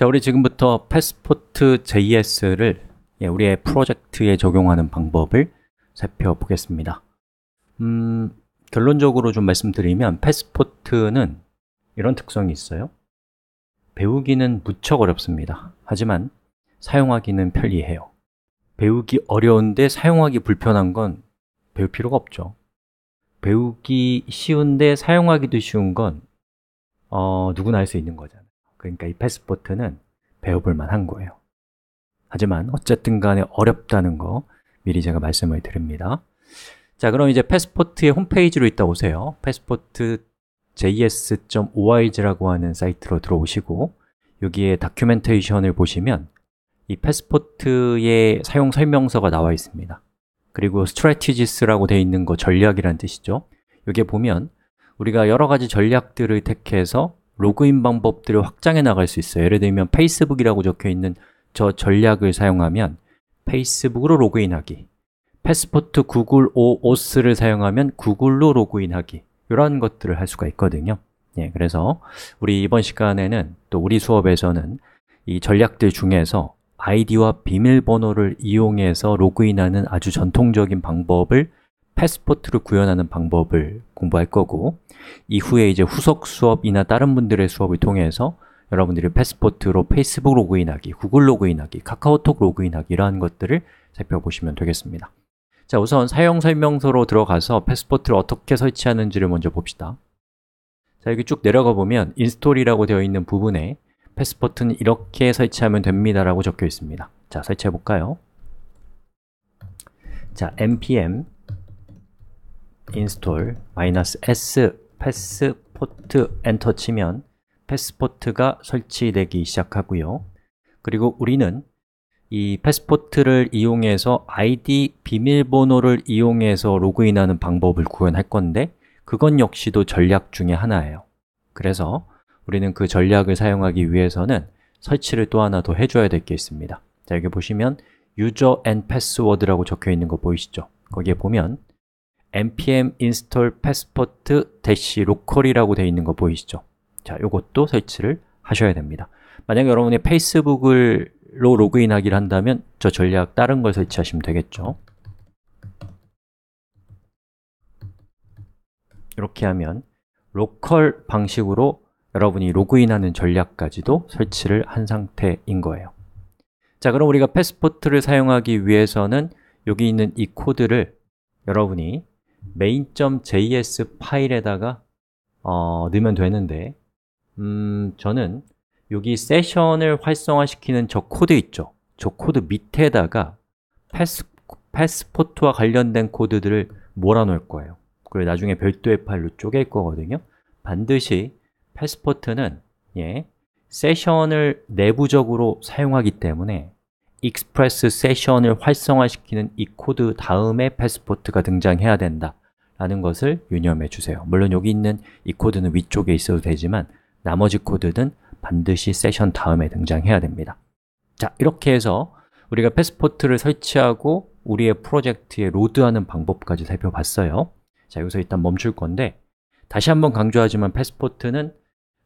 자, 우리 지금부터 패스포트 JS를 예, 우리의 프로젝트에 적용하는 방법을 살펴보겠습니다. 음, 결론적으로 좀 말씀드리면 패스포트는 이런 특성이 있어요. 배우기는 무척 어렵습니다. 하지만 사용하기는 편리해요. 배우기 어려운데 사용하기 불편한 건 배울 필요가 없죠. 배우기 쉬운데 사용하기도 쉬운 건 어, 누구나 할 수 있는 거잖아요. 그러니까 이 패스포트는 배워볼 만한 거예요. 하지만 어쨌든 간에 어렵다는 거 미리 제가 말씀을 드립니다. 자, 그럼 이제 패스포트의 홈페이지로 있다 오세요. 패스포트 js.org라고 하는 사이트로 들어오시고 여기에 다큐멘테이션을 보시면 이 패스포트의 사용 설명서가 나와 있습니다. 그리고 strategies라고 되어 있는 거 전략이란 뜻이죠. 여기에 보면 우리가 여러 가지 전략들을 택해서 로그인 방법들을 확장해 나갈 수 있어요. 예를 들면 페이스북이라고 적혀 있는 저 전략을 사용하면 페이스북으로 로그인하기 패스포트 구글 o a u 를 사용하면 구글로 로그인하기 이런 것들을 할 수가 있거든요 예, 그래서 우리 이번 시간에는 또 우리 수업에서는 이 전략들 중에서 아이디와 비밀번호를 이용해서 로그인하는 아주 전통적인 방법을 패스포트를 구현하는 방법을 공부할 거고 이후에 이제 후속 수업이나 다른 분들의 수업을 통해서 여러분들이 패스포트로 페이스북 로그인하기, 구글 로그인하기, 카카오톡 로그인하기 이러한 것들을 살펴보시면 되겠습니다 자, 우선 사용 설명서로 들어가서 패스포트를 어떻게 설치하는지를 먼저 봅시다 자, 여기 쭉 내려가 보면 인스톨이라고 되어 있는 부분에 패스포트는 이렇게 설치하면 됩니다 라고 적혀 있습니다 자, 설치해 볼까요? 자, npm 인스톨 -s 패스포트 엔터 치면 패스포트가 설치되기 시작하고요. 그리고 우리는 이 패스포트를 이용해서 ID 비밀번호를 이용해서 로그인하는 방법을 구현할 건데 그건 역시도 전략 중에 하나예요. 그래서 우리는 그 전략을 사용하기 위해서는 설치를 또 하나 더 해줘야 될 게 있습니다. 자, 여기 보시면 user and password라고 적혀 있는 거 보이시죠? 거기에 보면 npm install passport local이라고 되어 있는 거 보이시죠? 자, 이것도 설치를 하셔야 됩니다. 만약 여러분이 페이스북으로 로그인하기를 한다면 저 전략 다른 걸 설치하시면 되겠죠. 이렇게 하면 로컬 방식으로 여러분이 로그인하는 전략까지도 설치를 한 상태인 거예요. 자, 그럼 우리가 패스포트를 사용하기 위해서는 여기 있는 이 코드를 여러분이 main.js 파일에다가 어, 넣으면 되는데 음, 저는 여기 세션을 활성화시키는 저 코드 있죠? 저 코드 밑에다가 패스, 패스포트와 관련된 코드들을 몰아넣을 거예요 그리고 나중에 별도의 파일로 쪼갤 거거든요 반드시 패스포트는 예, 세션을 내부적으로 사용하기 때문에 익스프레스 세션을 활성화시키는 이 코드 다음에 패스포트가 등장해야 된다 라는 것을 유념해 주세요 물론 여기 있는 이 코드는 위쪽에 있어도 되지만 나머지 코드는 반드시 세션 다음에 등장해야 됩니다 자, 이렇게 해서 우리가 패스포트를 설치하고 우리의 프로젝트에 로드하는 방법까지 살펴봤어요 자, 여기서 일단 멈출 건데 다시 한번 강조하지만 패스포트는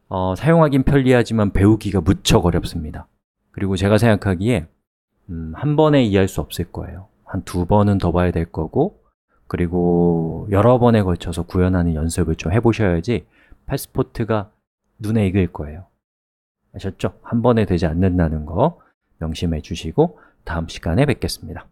어, 사용하긴 편리하지만 배우기가 무척 어렵습니다 그리고 제가 생각하기에 음, 한 번에 이해할 수 없을 거예요. 한 두 번은 더 봐야 될 거고, 그리고 여러 번에 걸쳐서 구현하는 연습을 좀 해보셔야지 패스포트가 눈에 익을 거예요. 아셨죠? 한 번에 되지 않는다는 거 명심해 주시고 다음 시간에 뵙겠습니다.